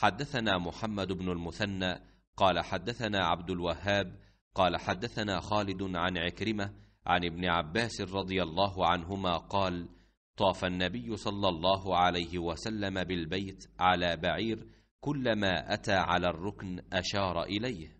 حدثنا محمد بن المثنى قال حدثنا عبد الوهاب قال حدثنا خالد عن عكرمه عن ابن عباس رضي الله عنهما قال طاف النبي صلى الله عليه وسلم بالبيت على بعير كلما اتى على الركن اشار اليه